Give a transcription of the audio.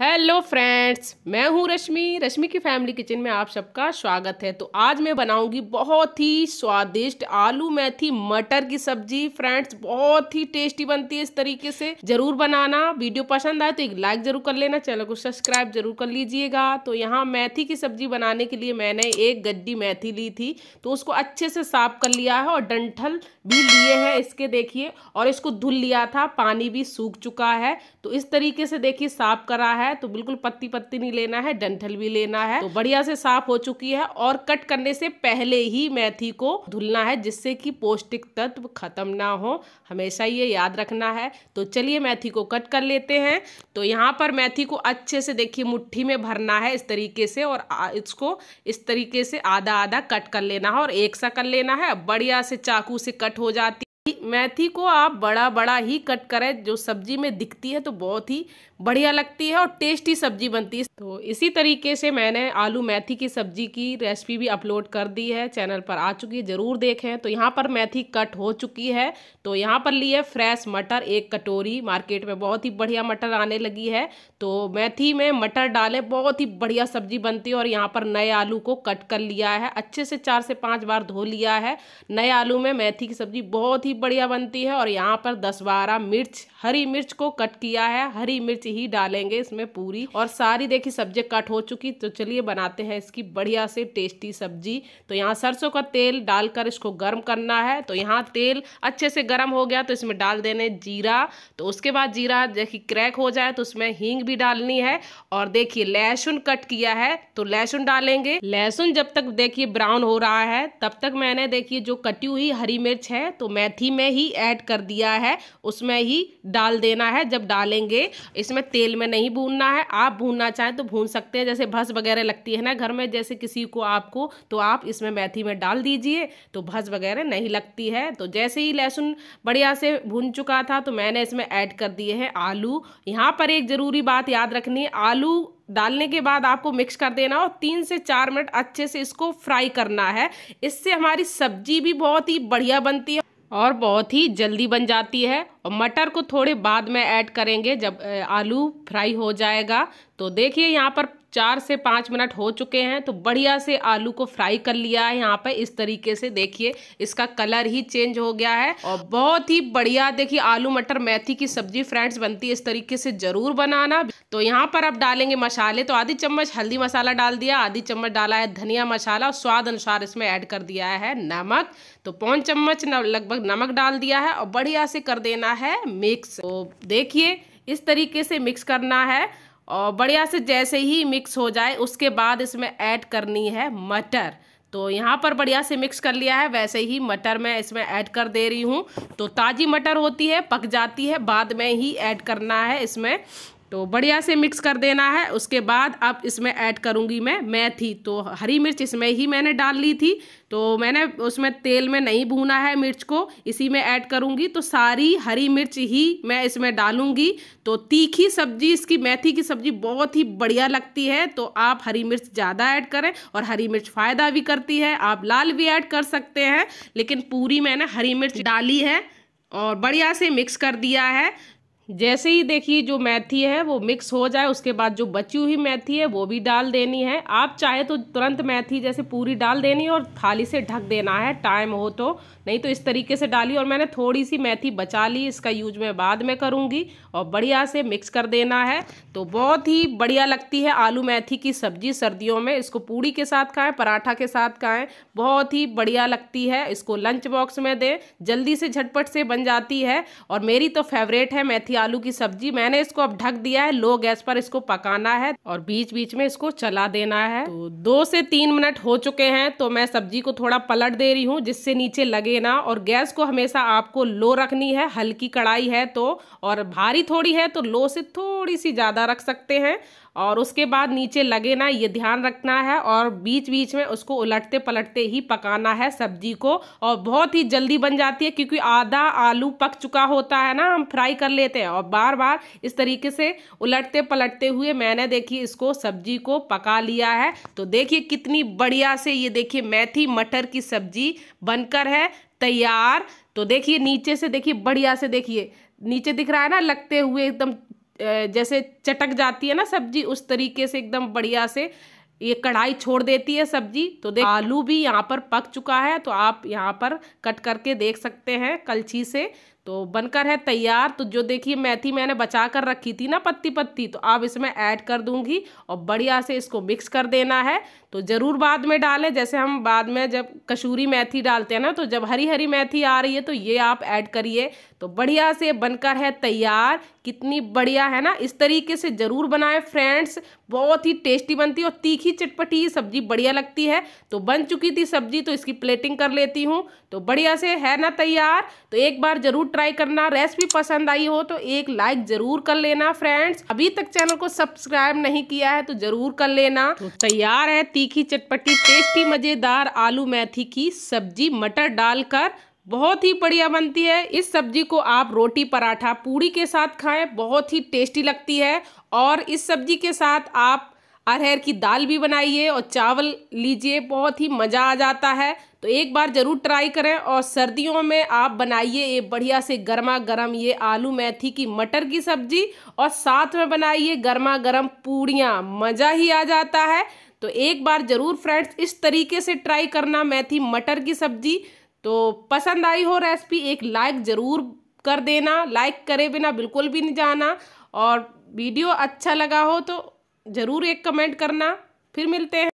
hello friends मैं हूं रश्मि रश्मि की फैमिली किचन में आप सबका स्वागत है तो आज मैं बनाऊंगी बहुत ही स्वादिष्ट आलू मेथी मटर की सब्जी फ्रेंड्स बहुत ही टेस्टी बनती है इस तरीके से जरूर बनाना वीडियो पसंद आए तो एक लाइक जरूर कर लेना चैनल को सब्सक्राइब जरूर कर लीजिएगा तो यहाँ मेथी की सब्जी बनाने के लिए मैंने एक गड्डी मैथी ली थी तो उसको अच्छे से साफ कर लिया है और डंठल भी लिए है इसके देखिए और इसको धुल लिया था पानी भी सूख चुका है तो इस तरीके से देखिए साफ करा है है तो बिल्कुल पत्ती पत्ती नहीं लेना है डंठल भी लेना है तो बढ़िया से साफ हो चुकी है और कट करने से पहले ही मेथी को धुलना है जिससे कि पौष्टिक तत्व खत्म ना हो हमेशा ये याद रखना है तो चलिए मेथी को कट कर लेते हैं तो यहाँ पर मैथी को अच्छे से देखिए मुट्ठी में भरना है इस तरीके से और इसको इस तरीके से आधा आधा कट कर लेना है और एक सा कर लेना है बढ़िया से चाकू से कट हो जाती मेथी को आप बड़ा बड़ा ही कट करें जो सब्जी में दिखती है तो बहुत ही बढ़िया लगती है और टेस्टी सब्जी बनती है तो इसी तरीके से मैंने आलू मेथी की सब्जी की रेसिपी भी अपलोड कर दी है चैनल पर आ चुकी है ज़रूर देखें तो यहाँ पर मेथी कट हो चुकी है तो यहाँ पर लिए फ्रेश मटर एक कटोरी मार्केट में बहुत ही बढ़िया मटर आने लगी है तो मेथी में मटर डालें बहुत ही बढ़िया सब्जी बनती है और यहाँ पर नए आलू को कट कर लिया है अच्छे से चार से पाँच बार धो लिया है नए आलू में मेथी की सब्जी बहुत ही बढ़िया बढ़िया बनती है और यहाँ पर दस बारह मिर्च हरी मिर्च को कट किया है हरी मिर्च ही डालेंगे इसमें पूरी और सारी देखी सब्जी कट हो चुकी तो चलिए बनाते हैं इसकी बढ़िया से टेस्टी सब्जी तो यहाँ सरसों का तेल डालकर इसको गर्म करना है तो यहाँ तेल अच्छे से गर्म हो गया तो इसमें डाल देने जीरा तो उसके बाद जीरा देखिए क्रैक हो जाए तो उसमें हींग भी डालनी है और देखिए लहसुन कट किया है तो लहसुन डालेंगे लहसुन जब तक देखिए ब्राउन हो रहा है तब तक मैंने देखिए जो कटी हुई हरी मिर्च है तो मेथी में उसमें ही ऐड कर दिया है उसमें ही डाल देना है जब डालेंगे इसमें तेल में नहीं भूनना है आप भूनना चाहें तो भून सकते हैं जैसे भस वगैरह लगती है ना घर में जैसे किसी को आपको तो आप इसमें मेथी में डाल दीजिए तो भस वगैरह नहीं लगती है तो जैसे ही लहसुन बढ़िया से भून चुका था तो मैंने इसमें ऐड कर दिए हैं आलू यहाँ पर एक ज़रूरी बात याद रखनी है आलू डालने के बाद आपको मिक्स कर देना और तीन से चार मिनट अच्छे से इसको फ्राई करना है इससे हमारी सब्जी भी बहुत ही बढ़िया बनती है और बहुत ही जल्दी बन जाती है और मटर को थोड़े बाद में ऐड करेंगे जब आलू फ्राई हो जाएगा तो देखिए यहाँ पर चार से पाँच मिनट हो चुके हैं तो बढ़िया से आलू को फ्राई कर लिया है यहाँ पर इस तरीके से देखिए इसका कलर ही चेंज हो गया है और बहुत ही बढ़िया देखिए आलू मटर मेथी की सब्जी फ्रेंड्स बनती है इस तरीके से ज़रूर बनाना तो यहाँ पर आप डालेंगे मसाले तो आधी चम्मच हल्दी मसाला डाल दिया आधी चम्मच डाला है धनिया मसाला और स्वाद अनुसार इसमें ऐड कर दिया है नमक तो पौन चम्मच लगभग नमक डाल दिया है और बढ़िया से कर देना है मिक्स तो देखिए इस तरीके से मिक्स करना है और बढ़िया से जैसे ही मिक्स हो जाए उसके बाद इसमें ऐड करनी है मटर तो यहाँ पर बढ़िया से मिक्स कर लिया है वैसे ही मटर मैं इसमें ऐड कर दे रही हूँ तो ताज़ी मटर होती है पक जाती है बाद में ही ऐड करना है इसमें तो बढ़िया से मिक्स कर देना है उसके बाद अब इसमें ऐड करूँगी मैं मैथी तो हरी मिर्च इसमें ही मैंने डाल ली थी तो मैंने उसमें तेल में नहीं भूना है मिर्च को इसी में ऐड करूँगी तो सारी हरी मिर्च ही मैं इसमें डालूँगी तो तीखी सब्जी इसकी मैथी की सब्ज़ी बहुत ही बढ़िया लगती है तो आप हरी मिर्च ज़्यादा ऐड करें और हरी मिर्च फ़ायदा भी करती है आप लाल भी ऐड कर सकते हैं लेकिन पूरी मैंने हरी मिर्च डाली है और बढ़िया से मिक्स कर दिया है जैसे ही देखिए जो मैथी है वो मिक्स हो जाए उसके बाद जो बची हुई मैथी है वो भी डाल देनी है आप चाहे तो तुरंत मैथी जैसे पूरी डाल देनी और थाली से ढक देना है टाइम हो तो नहीं तो इस तरीके से डाली और मैंने थोड़ी सी मैथी बचा ली इसका यूज मैं बाद में करूँगी और बढ़िया से मिक्स कर देना है तो बहुत ही बढ़िया लगती है आलू मैथी की सब्जी सर्दियों में इसको पूड़ी के साथ खाएँ पराठा के साथ खाएँ बहुत ही बढ़िया लगती है इसको लंच बॉक्स में दें जल्दी से झटपट से बन जाती है और मेरी तो फेवरेट है मैथी आलू की सब्जी मैंने इसको अब ढक दिया है लो गैस पर इसको पकाना है और बीच बीच में इसको चला देना है तो दो से तीन मिनट हो चुके हैं तो मैं सब्जी को थोड़ा पलट दे रही हूँ जिससे नीचे लगे ना और गैस को हमेशा आपको लो रखनी है हल्की कढ़ाई है तो और भारी थोड़ी है तो लो से थोड़ी सी ज़्यादा रख सकते हैं और उसके बाद नीचे लगे ना ये ध्यान रखना है और बीच बीच में उसको उलटते पलटते ही पकाना है सब्जी को और बहुत ही जल्दी बन जाती है क्योंकि आधा आलू पक चुका होता है ना हम फ्राई कर लेते हैं और बार बार इस तरीके से उलटते पलटते हुए मैंने देखिए इसको सब्जी को पका लिया है तो देखिए कितनी बढ़िया से ये देखिए मैथी मटर की सब्जी बनकर है तैयार तो देखिए नीचे से देखिए बढ़िया से देखिए नीचे दिख रहा है ना लगते हुए एकदम जैसे चटक जाती है ना सब्जी उस तरीके से एकदम बढ़िया से ये कढ़ाई छोड़ देती है सब्जी तो देख आलू भी यहाँ पर पक चुका है तो आप यहाँ पर कट करके देख सकते हैं कलछी से तो बनकर है तैयार तो जो देखिए मेथी मैंने बचा कर रखी थी ना पत्ती पत्ती तो अब इसमें ऐड कर दूंगी और बढ़िया से इसको मिक्स कर देना है तो ज़रूर बाद में डालें जैसे हम बाद में जब कसूरी मेथी डालते हैं ना तो जब हरी हरी मेथी आ रही है तो ये आप ऐड करिए तो बढ़िया से बनकर है तैयार कितनी बढ़िया है ना इस तरीके से ज़रूर बनाएं फ्रेंड्स बहुत ही टेस्टी बनती है और तीखी चटपटी सब्जी बढ़िया लगती है तो बन चुकी थी सब्जी तो इसकी प्लेटिंग कर लेती हूँ तो बढ़िया से है ना तैयार तो एक बार ज़रूर ट्राई करना रेसिपी पसंद आई हो तो एक लाइक जरूर कर लेना फ्रेंड्स अभी तक चैनल को सब्सक्राइब नहीं किया है तो जरूर कर लेना तो तैयार है तीखी चटपटी टेस्टी मजेदार आलू मैथी की सब्जी मटर डालकर बहुत ही बढ़िया बनती है इस सब्जी को आप रोटी पराठा पूड़ी के साथ खाएं बहुत ही टेस्टी लगती है और इस सब्जी के साथ आप अरहर की दाल भी बनाइए और चावल लीजिए बहुत ही मज़ा आ जाता है तो एक बार ज़रूर ट्राई करें और सर्दियों में आप बनाइए ये बढ़िया से गर्मा गर्म ये आलू मेथी की मटर की सब्जी और साथ में बनाइए गर्मा गर्म पूड़ियाँ मज़ा ही आ जाता है तो एक बार ज़रूर फ्रेंड्स इस तरीके से ट्राई करना मेथी मटर की सब्जी तो पसंद आई हो रेसिपी एक लाइक ज़रूर कर देना लाइक करे बिना बिल्कुल भी नहीं जाना और वीडियो अच्छा लगा हो तो ज़रूर एक कमेंट करना फिर मिलते हैं